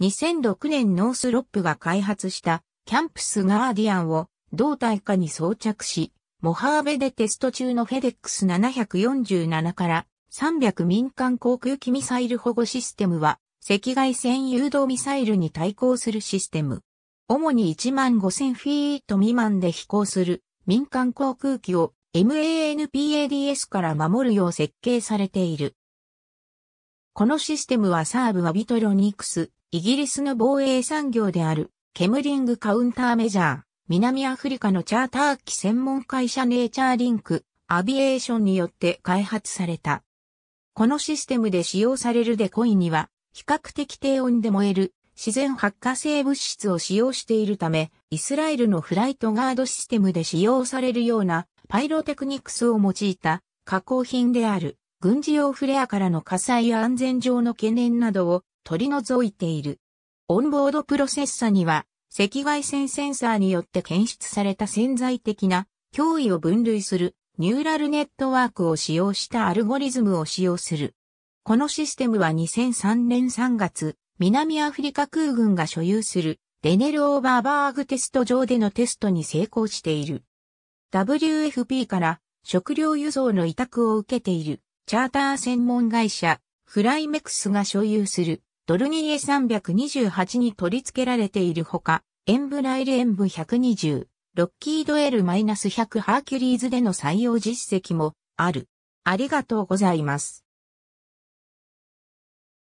2006年ノースロップが開発したキャンプスガーディアンを胴体下に装着し、モハーベでテスト中のフェデックス747から300民間航空機ミサイル保護システムは赤外線誘導ミサイルに対抗するシステム。主に1万5000フィート未満で飛行する民間航空機を MANPADS から守るよう設計されている。このシステムはサーブはビトロニクス、イギリスの防衛産業である、ケムリングカウンターメジャー、南アフリカのチャーター機専門会社ネイチャーリンク、アビエーションによって開発された。このシステムで使用されるデコイには、比較的低温で燃える自然発火性物質を使用しているため、イスラエルのフライトガードシステムで使用されるようなパイロテクニクスを用いた加工品である軍事用フレアからの火災や安全上の懸念などを取り除いている。オンボードプロセッサには、赤外線センサーによって検出された潜在的な脅威を分類するニューラルネットワークを使用したアルゴリズムを使用する。このシステムは2003年3月、南アフリカ空軍が所有するデネル・オーバーバーグテスト上でのテストに成功している。WFP から食料輸送の委託を受けているチャーター専門会社フライメクスが所有するドルニエ328に取り付けられているほか、エンブライルエンブ120、ロッキード L-100 ハーキュリーズでの採用実績もある。ありがとうございます。